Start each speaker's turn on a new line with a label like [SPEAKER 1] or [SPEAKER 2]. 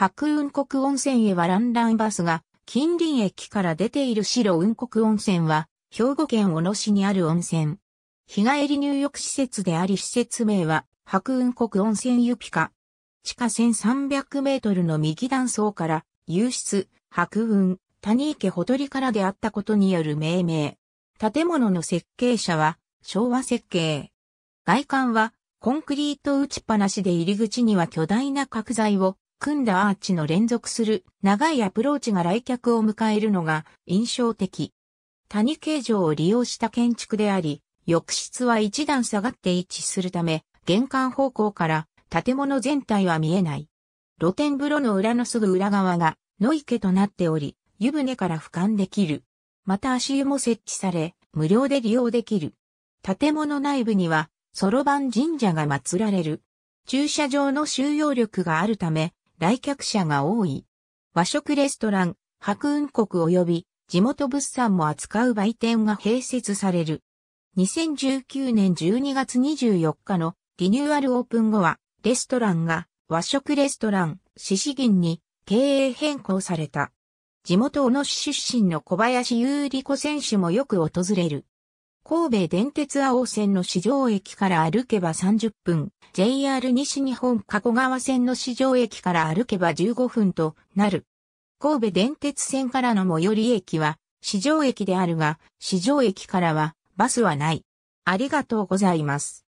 [SPEAKER 1] 白雲国温泉へはランランバスが、近隣駅から出ている白雲国温泉は、兵庫県小野市にある温泉。日帰り入浴施設であり施設名は、白雲国温泉ユピカ。地下1300メートルの右断層から、流出、白雲、谷池ほとりからであったことによる命名。建物の設計者は、昭和設計。外観は、コンクリート打ちっぱなしで入り口には巨大な角材を組んだアーチの連続する長いアプローチが来客を迎えるのが印象的。谷形状を利用した建築であり、浴室は一段下がって位置するため、玄関方向から建物全体は見えない。露天風呂の裏のすぐ裏側が野池となっており、湯船から俯瞰できる。また足湯も設置され、無料で利用できる。建物内部には、そろばん神社が祀られる。駐車場の収容力があるため、来客者が多い。和食レストラン、白雲国及び地元物産も扱う売店が併設される。2019年12月24日のリニューアルオープン後は、レストランが和食レストラン、獅子銀に経営変更された。地元小野市出身の小林優里子選手もよく訪れる。神戸電鉄青線の市場駅から歩けば30分、JR 西日本加古川線の市場駅から歩けば15分となる。神戸電鉄線からの最寄り駅は、市場駅であるが、市場駅からは、バスはない。ありがとうございます。